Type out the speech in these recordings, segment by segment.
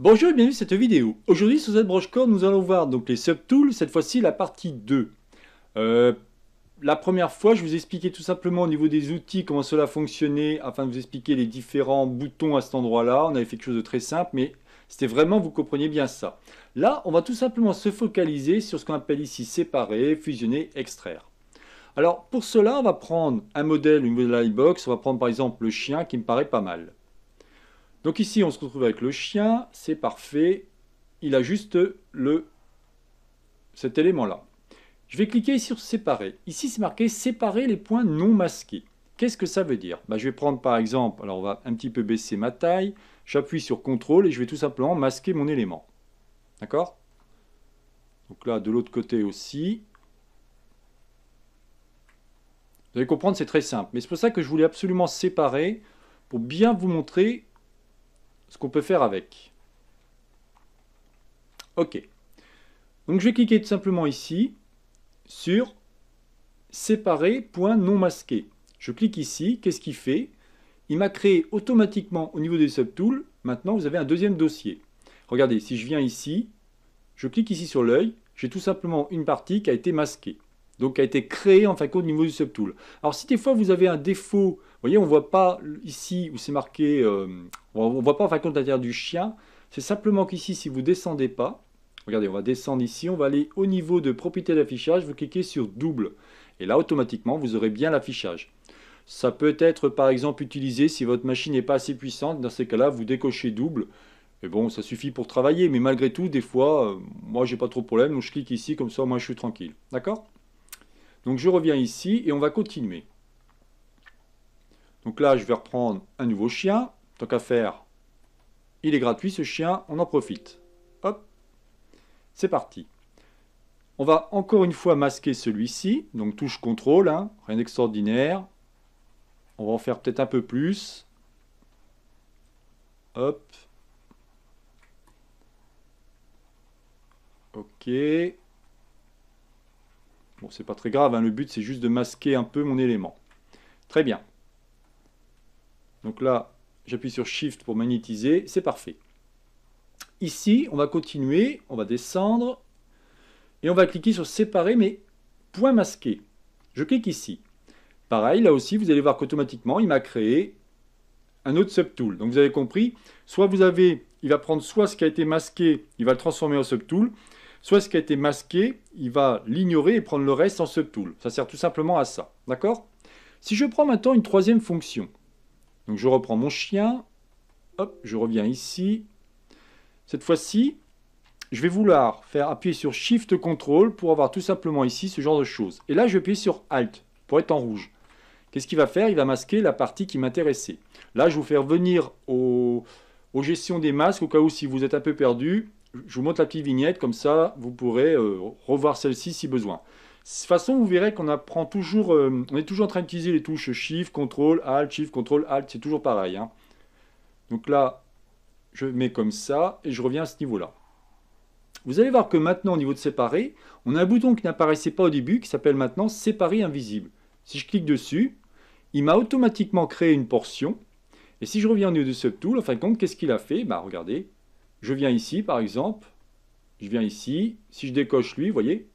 Bonjour et bienvenue dans cette vidéo. Aujourd'hui sur cette nous allons voir donc les subtools, cette fois-ci la partie 2. Euh, la première fois je vous expliquais tout simplement au niveau des outils comment cela fonctionnait afin de vous expliquer les différents boutons à cet endroit là. On avait fait quelque chose de très simple mais c'était vraiment vous compreniez bien ça. Là on va tout simplement se focaliser sur ce qu'on appelle ici séparer, fusionner, extraire. Alors pour cela on va prendre un modèle, une modèle iBox, on va prendre par exemple le chien qui me paraît pas mal. Donc ici, on se retrouve avec le chien, c'est parfait. Il a juste le, cet élément-là. Je vais cliquer sur « Séparer ». Ici, c'est marqué « Séparer les points non masqués ». Qu'est-ce que ça veut dire bah, Je vais prendre par exemple, alors on va un petit peu baisser ma taille, j'appuie sur CTRL et je vais tout simplement masquer mon élément. D'accord Donc là, de l'autre côté aussi. Vous allez comprendre, c'est très simple. Mais c'est pour ça que je voulais absolument séparer pour bien vous montrer ce qu'on peut faire avec. Ok. Donc je vais cliquer tout simplement ici sur séparer point non masqué. Je clique ici, qu'est-ce qu'il fait Il m'a créé automatiquement au niveau des subtools, maintenant vous avez un deuxième dossier. Regardez, si je viens ici, je clique ici sur l'œil, j'ai tout simplement une partie qui a été masquée, donc qui a été créée en fin au niveau du subtool. Alors si des fois vous avez un défaut vous voyez, on ne voit pas ici où c'est marqué, euh, on ne voit pas en fin de compte l'intérieur du chien. C'est simplement qu'ici, si vous descendez pas, regardez, on va descendre ici, on va aller au niveau de propriété d'affichage, vous cliquez sur double. Et là, automatiquement, vous aurez bien l'affichage. Ça peut être par exemple utilisé si votre machine n'est pas assez puissante. Dans ces cas-là, vous décochez double. Et bon, ça suffit pour travailler. Mais malgré tout, des fois, euh, moi, moi, n'ai pas trop de problème. Donc, je clique ici, comme ça, moi, je suis tranquille. D'accord Donc, je reviens ici et on va continuer. Donc là, je vais reprendre un nouveau chien. Tant qu'à faire, il est gratuit ce chien, on en profite. Hop, c'est parti. On va encore une fois masquer celui-ci. Donc touche contrôle, hein, rien d'extraordinaire. On va en faire peut-être un peu plus. Hop. Ok. Bon, c'est pas très grave, hein. le but c'est juste de masquer un peu mon élément. Très bien. Donc là, j'appuie sur Shift pour magnétiser, c'est parfait. Ici, on va continuer, on va descendre, et on va cliquer sur Séparer, mais point masqué. Je clique ici. Pareil, là aussi, vous allez voir qu'automatiquement, il m'a créé un autre subtool. Donc vous avez compris, soit vous avez, il va prendre soit ce qui a été masqué, il va le transformer en subtool, soit ce qui a été masqué, il va l'ignorer et prendre le reste en subtool. Ça sert tout simplement à ça. D'accord Si je prends maintenant une troisième fonction, donc je reprends mon chien. Hop, je reviens ici. Cette fois-ci, je vais vouloir faire appuyer sur Shift Control pour avoir tout simplement ici ce genre de choses. Et là, je vais appuyer sur Alt pour être en rouge. Qu'est-ce qu'il va faire Il va masquer la partie qui m'intéressait. Là, je vais vous faire venir au, aux gestions des masques au cas où si vous êtes un peu perdu. Je vous montre la petite vignette, comme ça vous pourrez euh, revoir celle-ci si besoin. De façon, vous verrez qu'on apprend toujours, euh, on est toujours en train d'utiliser les touches Shift, Ctrl, Alt, Shift, Ctrl, Alt, c'est toujours pareil. Hein. Donc là, je mets comme ça et je reviens à ce niveau-là. Vous allez voir que maintenant, au niveau de séparer, on a un bouton qui n'apparaissait pas au début, qui s'appelle maintenant séparer invisible. Si je clique dessus, il m'a automatiquement créé une portion. Et si je reviens au niveau de subtool, en fin de compte, qu'est-ce qu'il a fait Bah regardez, je viens ici par exemple, je viens ici, si je décoche lui, vous voyez,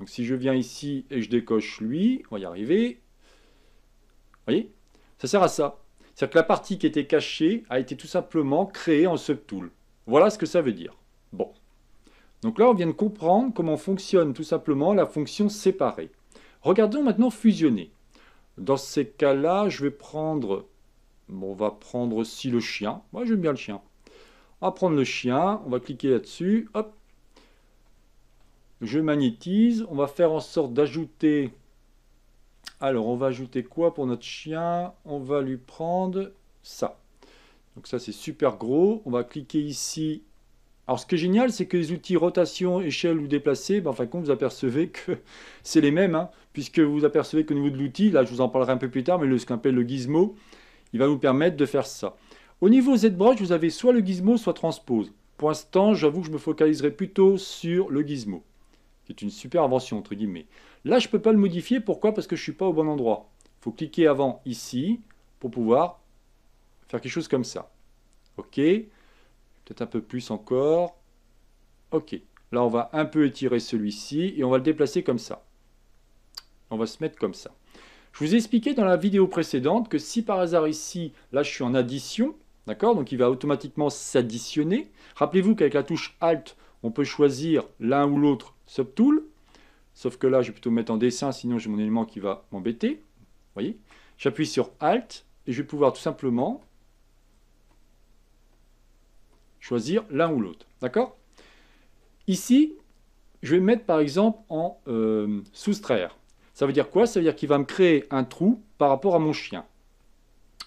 donc si je viens ici et je décoche lui, on va y arriver. Vous voyez Ça sert à ça. C'est-à-dire que la partie qui était cachée a été tout simplement créée en subtool. Voilà ce que ça veut dire. Bon. Donc là, on vient de comprendre comment fonctionne tout simplement la fonction séparée. Regardons maintenant fusionner. Dans ces cas-là, je vais prendre... Bon, on va prendre aussi le chien. Moi, j'aime bien le chien. On va prendre le chien, on va cliquer là-dessus. Hop, je magnétise, on va faire en sorte d'ajouter... Alors, on va ajouter quoi pour notre chien On va lui prendre ça. Donc ça, c'est super gros. On va cliquer ici. Alors, ce qui est génial, c'est que les outils rotation, échelle ou déplacer, ben, en fin de compte, vous apercevez que c'est les mêmes, hein, puisque vous apercevez qu'au niveau de l'outil, là, je vous en parlerai un peu plus tard, mais le, ce qu'on appelle le gizmo, il va vous permettre de faire ça. Au niveau z vous avez soit le gizmo, soit transpose. Pour l'instant, j'avoue que je me focaliserai plutôt sur le gizmo. C'est une super invention, entre guillemets. Là, je ne peux pas le modifier. Pourquoi Parce que je ne suis pas au bon endroit. Il faut cliquer avant ici pour pouvoir faire quelque chose comme ça. OK. Peut-être un peu plus encore. OK. Là, on va un peu étirer celui-ci et on va le déplacer comme ça. On va se mettre comme ça. Je vous ai expliqué dans la vidéo précédente que si par hasard ici, là je suis en addition, d'accord Donc il va automatiquement s'additionner. Rappelez-vous qu'avec la touche Alt, on peut choisir l'un ou l'autre subtool. Sauf que là, je vais plutôt mettre en dessin, sinon j'ai mon élément qui va m'embêter. voyez J'appuie sur Alt et je vais pouvoir tout simplement choisir l'un ou l'autre. D'accord Ici, je vais mettre par exemple en euh, soustraire. Ça veut dire quoi Ça veut dire qu'il va me créer un trou par rapport à mon chien.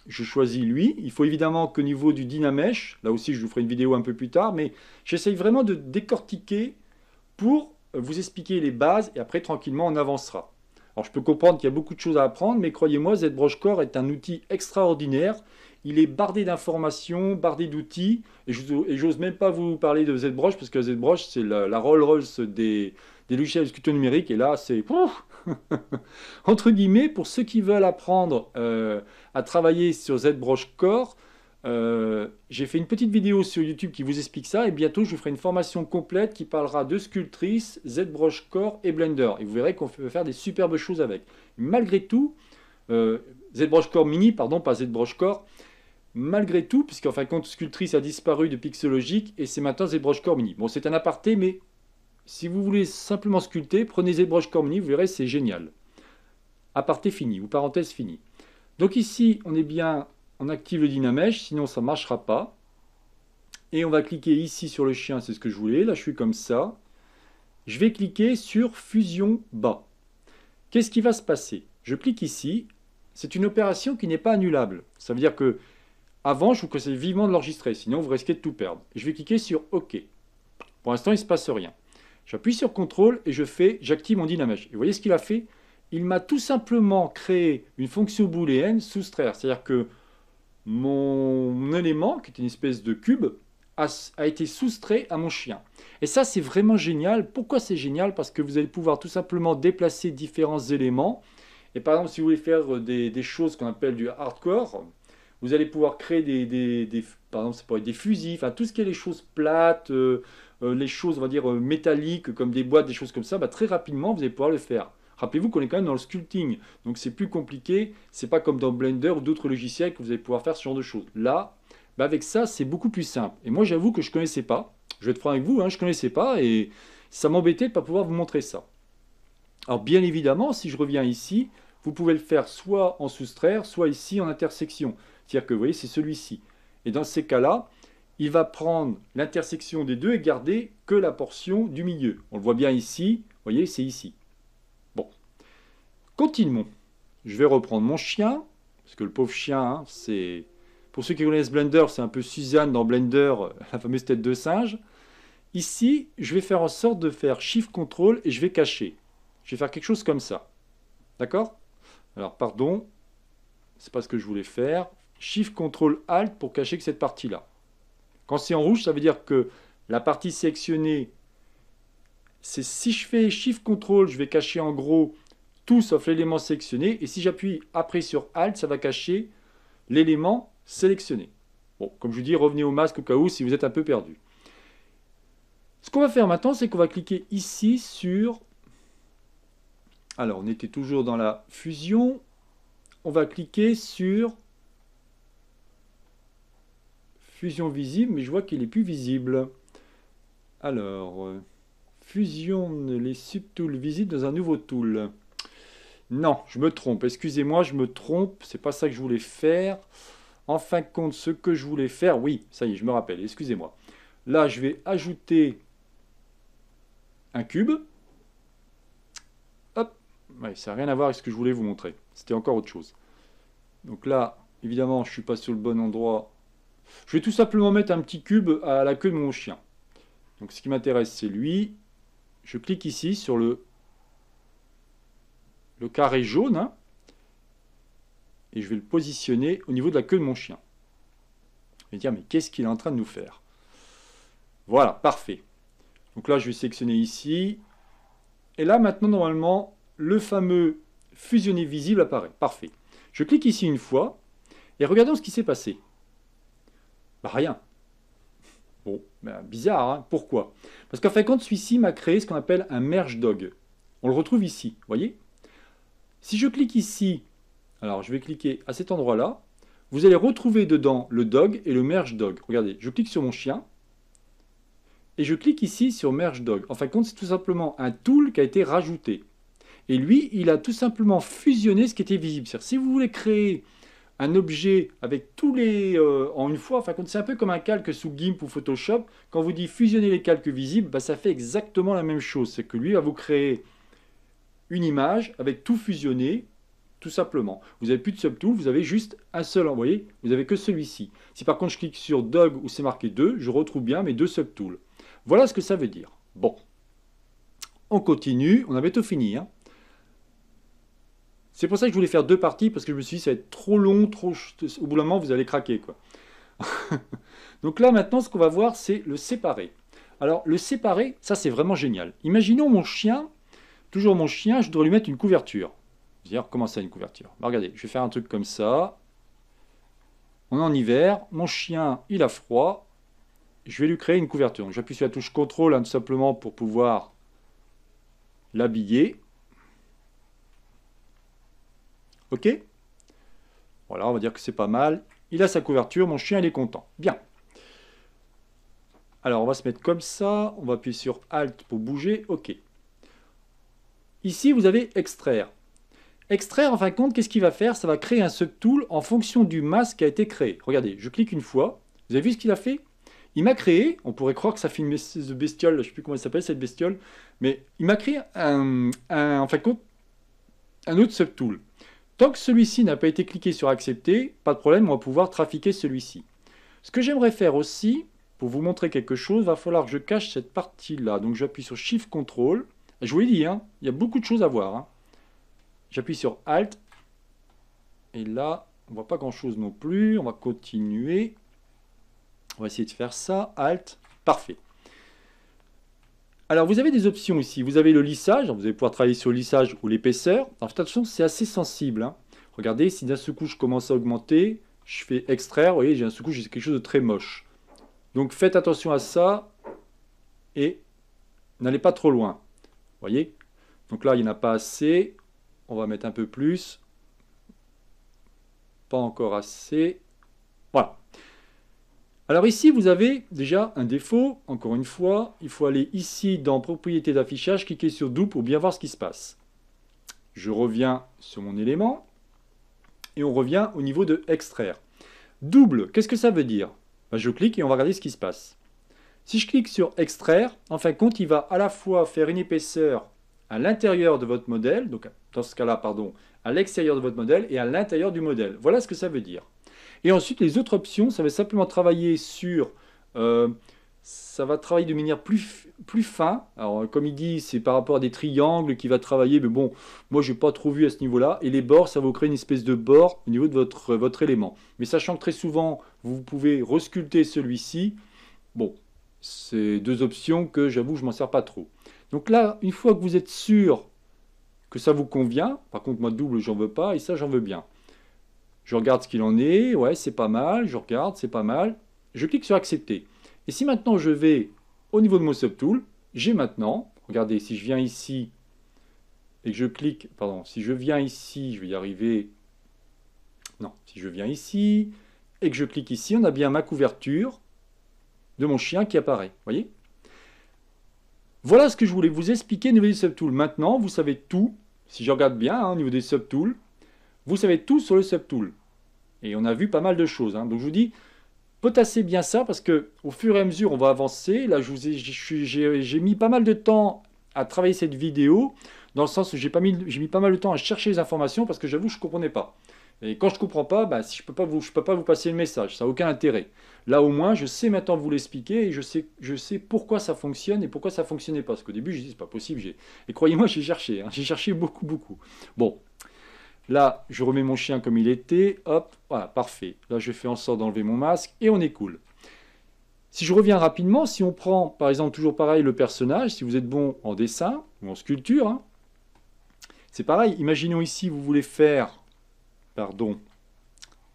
Je choisis lui. Il faut évidemment qu'au niveau du dynamèche, là aussi je vous ferai une vidéo un peu plus tard, mais j'essaye vraiment de décortiquer pour vous expliquer les bases et après tranquillement on avancera. Alors je peux comprendre qu'il y a beaucoup de choses à apprendre, mais croyez-moi, ZBrush Core est un outil extraordinaire. Il est bardé d'informations, bardé d'outils, et j'ose même pas vous parler de ZBrush, parce que ZBrush, c'est la, la Rolls-Royce des, logiciels de numérique, et là, c'est... Entre guillemets, pour ceux qui veulent apprendre euh, à travailler sur ZBrush Core, euh, j'ai fait une petite vidéo sur YouTube qui vous explique ça et bientôt je vous ferai une formation complète qui parlera de Sculptrice, ZBrush Core et Blender. Et vous verrez qu'on peut faire des superbes choses avec. Malgré tout, euh, ZBrush Core Mini, pardon, pas ZBrush Core, malgré tout, puisqu'en fin de compte Sculptrice a disparu de Pixelogic et c'est maintenant ZBrush Core Mini. Bon, c'est un aparté, mais si vous voulez simplement sculpter, prenez ZBrush Core Mini, vous verrez, c'est génial. Aparté fini ou parenthèse finie. Donc ici, on est bien on active le dynamèche, sinon ça ne marchera pas. Et on va cliquer ici sur le chien, c'est ce que je voulais. Là, je suis comme ça. Je vais cliquer sur fusion bas. Qu'est-ce qui va se passer Je clique ici. C'est une opération qui n'est pas annulable. Ça veut dire que avant, je vous conseille vivement de l'enregistrer, sinon vous risquez de tout perdre. Je vais cliquer sur OK. Pour l'instant, il ne se passe rien. J'appuie sur CTRL et je fais, j'active mon dynamèche. Et vous voyez ce qu'il a fait Il m'a tout simplement créé une fonction booléenne soustraire. C'est-à-dire que mon élément, qui est une espèce de cube, a, été soustrait à mon chien. Et ça, c'est vraiment génial. Pourquoi c'est génial Parce que vous allez pouvoir tout simplement déplacer différents éléments. Et par exemple, si vous voulez faire euh, des, choses qu'on appelle du hardcore, vous allez pouvoir créer des, par exemple, des fusils, tout ce qui est les choses plates, euh, euh, les choses, on va dire, métalliques, comme des boîtes, des choses comme ça, bah, très rapidement, vous allez pouvoir le faire. Rappelez-vous qu'on est quand même dans le sculpting, donc c'est plus compliqué, c'est pas comme dans Blender ou d'autres logiciels que vous allez pouvoir faire ce genre de choses. Là, bah, avec ça, c'est beaucoup plus simple. Et moi, j'avoue que je connaissais pas, je vais être franc avec vous, je hein, je connaissais pas, et ça m'embêtait de ne pas pouvoir vous montrer ça. Alors bien évidemment, si je reviens ici, vous pouvez le faire soit en soustraire, soit ici en intersection. C'est-à-dire que vous voyez, c'est celui-ci. Et dans ces cas-là, il va prendre l'intersection des deux et garder que la portion du milieu. On le voit bien ici, vous voyez, c'est ici. Continuons. Je vais reprendre mon chien, parce que le pauvre chien, hein, c'est... Pour ceux qui connaissent Blender, c'est un peu Suzanne dans Blender, euh, la fameuse tête de singe. Ici, je vais faire en sorte de faire Shift ctrl et je vais cacher. Je vais faire quelque chose comme ça. D'accord Alors, pardon, c'est pas ce que je voulais faire. Shift ctrl Alt pour cacher que cette partie-là. Quand c'est en rouge, ça veut dire que la partie sélectionnée, c'est si je fais Shift ctrl je vais cacher en gros tout sauf l'élément sélectionné. Et si j'appuie après sur Alt, ça va cacher l'élément sélectionné. Bon, comme je vous dis, revenez au masque au cas où si vous êtes un peu perdu. Ce qu'on va faire maintenant, c'est qu'on va cliquer ici sur... Alors, on était toujours dans la fusion. On va cliquer sur fusion visible, mais je vois qu'il n'est plus visible. Alors, euh, fusionne les subtools visibles dans un nouveau tool. Non, je me trompe. Excusez-moi, je me trompe. C'est pas ça que je voulais faire. En fin de compte, ce que je voulais faire, oui, ça y est, je me rappelle. Excusez-moi. Là, je vais ajouter un cube. Hop. ça n'a rien à voir avec ce que je voulais vous montrer. C'était encore autre chose. Donc là, évidemment, je ne suis pas sur le bon endroit. Je vais tout simplement mettre un petit cube à la queue de mon chien. Donc ce qui m'intéresse, c'est lui. Je clique ici sur le le carré jaune, hein, et je vais le positionner au niveau de la queue de mon chien. Je vais dire, mais qu'est-ce qu'il est en train de nous faire Voilà, parfait. Donc là, je vais sélectionner ici. Et là, maintenant, normalement, le fameux fusionné visible apparaît. Parfait. Je clique ici une fois, et regardons ce qui s'est passé. Bah, rien. Bon, bah, bizarre, hein. pourquoi Parce qu'en fait quand celui-ci m'a créé ce qu'on appelle un merge dog. On le retrouve ici, voyez si je clique ici, alors je vais cliquer à cet endroit-là, vous allez retrouver dedans le dog et le merge dog. Regardez, je clique sur mon chien et je clique ici sur merge dog. En fin de compte, c'est tout simplement un tool qui a été rajouté. Et lui, il a tout simplement fusionné ce qui était visible. Si vous voulez créer un objet avec tous les... Euh, en une fois, enfin, c'est un peu comme un calque sous GIMP ou Photoshop. Quand vous dites fusionner les calques visibles, bah, ça fait exactement la même chose. C'est que lui va vous créer une image avec tout fusionné, tout simplement. Vous n'avez plus de subtool, vous avez juste un seul envoyé, vous n'avez que celui-ci. Si par contre je clique sur Dog où c'est marqué 2, je retrouve bien mes deux subtools. Voilà ce que ça veut dire. Bon, on continue, on avait tout fini. Hein. C'est pour ça que je voulais faire deux parties, parce que je me suis dit ça va être trop long, trop... au bout d'un moment vous allez craquer. quoi. Donc là maintenant ce qu'on va voir c'est le séparer. Alors le séparer, ça c'est vraiment génial. Imaginons mon chien toujours mon chien, je dois lui mettre une couverture. Je dire comment ça une couverture bah, Regardez, je vais faire un truc comme ça. On est en hiver, mon chien, il a froid, je vais lui créer une couverture. j'appuie sur la touche CTRL hein, tout simplement pour pouvoir l'habiller. OK Voilà, on va dire que c'est pas mal. Il a sa couverture, mon chien, il est content. Bien. Alors, on va se mettre comme ça. On va appuyer sur Alt pour bouger. OK. Ici, vous avez extraire. Extraire, en fin de compte, qu'est-ce qu'il va faire Ça va créer un subtool en fonction du masque qui a été créé. Regardez, je clique une fois. Vous avez vu ce qu'il a fait Il m'a créé, on pourrait croire que ça fait une bestiole, je ne sais plus comment elle s'appelle cette bestiole, mais il m'a créé un, en fin de compte un autre subtool. Tant que celui-ci n'a pas été cliqué sur accepter, pas de problème, on va pouvoir trafiquer celui-ci. Ce que j'aimerais faire aussi, pour vous montrer quelque chose, va falloir que je cache cette partie-là. Donc j'appuie sur Shift Control. Je vous l'ai dit, hein, il y a beaucoup de choses à voir. Hein. J'appuie sur Alt. Et là, on voit pas grand-chose non plus. On va continuer. On va essayer de faire ça. Alt. Parfait. Alors, vous avez des options ici. Vous avez le lissage. Vous allez pouvoir travailler sur le lissage ou l'épaisseur. Alors, attention, c'est assez sensible. Hein. Regardez, si d'un seul coup, je commence à augmenter, je fais extraire. Vous voyez, j'ai un seul coup, j'ai quelque chose de très moche. Donc, faites attention à ça et n'allez pas trop loin voyez Donc là, il n'y en a pas assez. On va mettre un peu plus. Pas encore assez. Voilà. Alors ici, vous avez déjà un défaut. Encore une fois, il faut aller ici dans Propriétés d'affichage, cliquer sur double pour bien voir ce qui se passe. Je reviens sur mon élément et on revient au niveau de Extraire. Double, qu'est-ce que ça veut dire ben, Je clique et on va regarder ce qui se passe. Si je clique sur extraire, en fin de compte, il va à la fois faire une épaisseur à l'intérieur de votre modèle, donc dans ce cas-là, pardon, à l'extérieur de votre modèle et à l'intérieur du modèle. Voilà ce que ça veut dire. Et ensuite, les autres options, ça va simplement travailler sur... Euh, ça va travailler de manière plus, plus fin. Alors, comme il dit, c'est par rapport à des triangles qui va travailler, mais bon, moi, je n'ai pas trop vu à ce niveau-là. Et les bords, ça va vous créer une espèce de bord au niveau de votre, votre élément. Mais sachant que très souvent, vous pouvez resculpter celui-ci. Bon, ces deux options que j'avoue, je m'en sers pas trop. Donc là, une fois que vous êtes sûr que ça vous convient, par contre, moi, double, j'en veux pas, et ça, j'en veux bien. Je regarde ce qu'il en est, ouais, c'est pas mal, je regarde, c'est pas mal. Je clique sur accepter. Et si maintenant je vais au niveau de mon subtool, j'ai maintenant, regardez, si je viens ici et que je clique, pardon, si je viens ici, je vais y arriver. Non, si je viens ici et que je clique ici, on a bien ma couverture de mon chien qui apparaît. voyez Voilà ce que je voulais vous expliquer niveau des subtools. Maintenant, vous savez tout, si je regarde bien, hein, au niveau des subtools, vous savez tout sur le subtool. Et on a vu pas mal de choses. Hein. Donc je vous dis, potassez bien ça parce que au fur et à mesure, on va avancer. Là, je vous j'ai mis pas mal de temps à travailler cette vidéo, dans le sens où j'ai mis, mis pas mal de temps à chercher les informations parce que j'avoue, je ne comprenais pas. Et quand je ne comprends pas, bah, si je ne peux, pas vous, peux pas vous passer le message, ça n'a aucun intérêt. Là au moins, je sais maintenant vous l'expliquer et je sais, je sais pourquoi ça fonctionne et pourquoi ça ne fonctionnait pas. Parce qu'au début, je disais c'est pas possible. Et croyez-moi, j'ai cherché, hein. j'ai cherché beaucoup, beaucoup. Bon, là, je remets mon chien comme il était, hop, voilà, parfait. Là, je fais en sorte d'enlever mon masque et on est cool. Si je reviens rapidement, si on prend par exemple toujours pareil le personnage, si vous êtes bon en dessin ou en sculpture, hein, c'est pareil, imaginons ici, vous voulez faire pardon,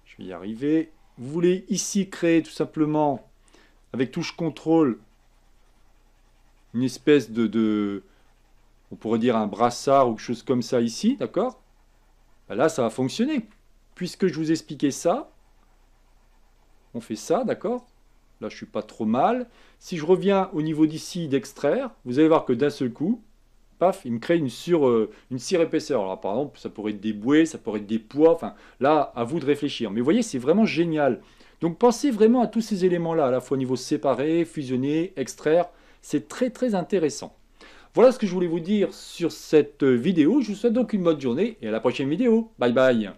je vais y arriver. Vous voulez ici créer tout simplement, avec touche contrôle, une espèce de, on pourrait dire un brassard ou quelque chose comme ça ici, d'accord ben Là, ça va fonctionner. Puisque je vous expliquais ça, on fait ça, d'accord Là, je suis pas trop mal. Si je reviens au niveau d'ici d'extraire, vous allez voir que d'un seul coup, paf, il me crée une, sur, euh, cire épaisseur. Alors par exemple, ça pourrait être des bouées, ça pourrait être des poids, enfin là, à vous de réfléchir. Mais vous voyez, c'est vraiment génial. Donc pensez vraiment à tous ces éléments-là, à la fois au niveau séparé, fusionné, extraire. C'est très très intéressant. Voilà ce que je voulais vous dire sur cette euh, vidéo. Je vous souhaite donc une bonne journée et à la prochaine vidéo. Bye bye